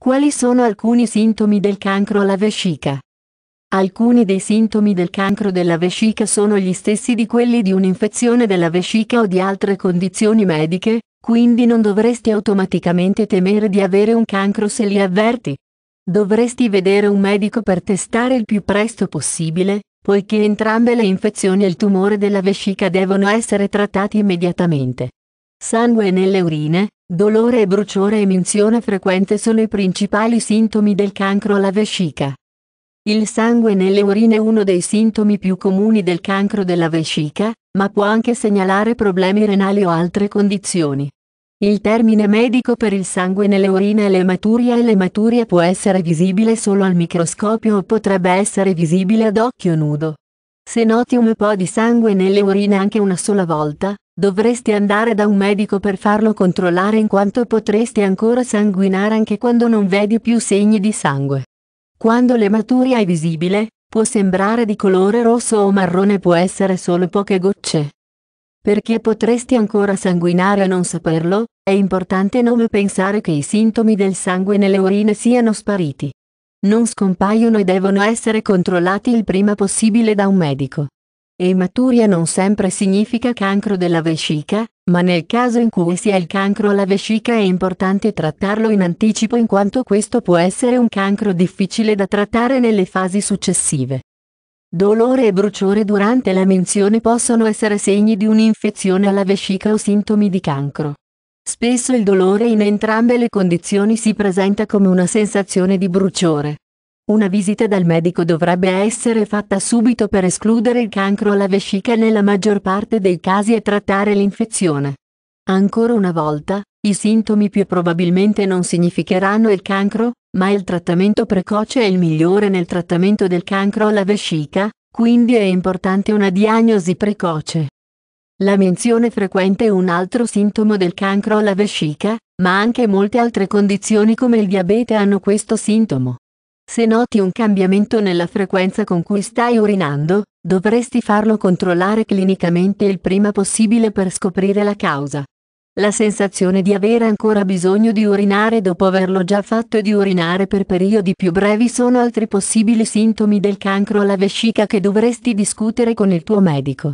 Quali sono alcuni sintomi del cancro alla vescica? Alcuni dei sintomi del cancro della vescica sono gli stessi di quelli di un'infezione della vescica o di altre condizioni mediche, quindi non dovresti automaticamente temere di avere un cancro se li avverti. Dovresti vedere un medico per testare il più presto possibile, poiché entrambe le infezioni e il tumore della vescica devono essere trattati immediatamente. Sangue nelle urine, Dolore e bruciore e minzione frequente sono i principali sintomi del cancro alla vescica. Il sangue nelle urine è uno dei sintomi più comuni del cancro della vescica, ma può anche segnalare problemi renali o altre condizioni. Il termine medico per il sangue nelle urine è l'ematuria e l'ematuria può essere visibile solo al microscopio o potrebbe essere visibile ad occhio nudo. Se noti un po' di sangue nelle urine anche una sola volta, Dovresti andare da un medico per farlo controllare in quanto potresti ancora sanguinare anche quando non vedi più segni di sangue. Quando l'ematuria è visibile, può sembrare di colore rosso o marrone può essere solo poche gocce. Perché potresti ancora sanguinare e non saperlo, è importante non pensare che i sintomi del sangue nelle urine siano spariti. Non scompaiono e devono essere controllati il prima possibile da un medico. Ematuria non sempre significa cancro della vescica, ma nel caso in cui sia il cancro alla vescica è importante trattarlo in anticipo in quanto questo può essere un cancro difficile da trattare nelle fasi successive. Dolore e bruciore durante la menzione possono essere segni di un'infezione alla vescica o sintomi di cancro. Spesso il dolore in entrambe le condizioni si presenta come una sensazione di bruciore. Una visita dal medico dovrebbe essere fatta subito per escludere il cancro alla vescica nella maggior parte dei casi e trattare l'infezione. Ancora una volta, i sintomi più probabilmente non significheranno il cancro, ma il trattamento precoce è il migliore nel trattamento del cancro alla vescica, quindi è importante una diagnosi precoce. La menzione frequente è un altro sintomo del cancro alla vescica, ma anche molte altre condizioni come il diabete hanno questo sintomo. Se noti un cambiamento nella frequenza con cui stai urinando, dovresti farlo controllare clinicamente il prima possibile per scoprire la causa. La sensazione di avere ancora bisogno di urinare dopo averlo già fatto e di urinare per periodi più brevi sono altri possibili sintomi del cancro alla vescica che dovresti discutere con il tuo medico.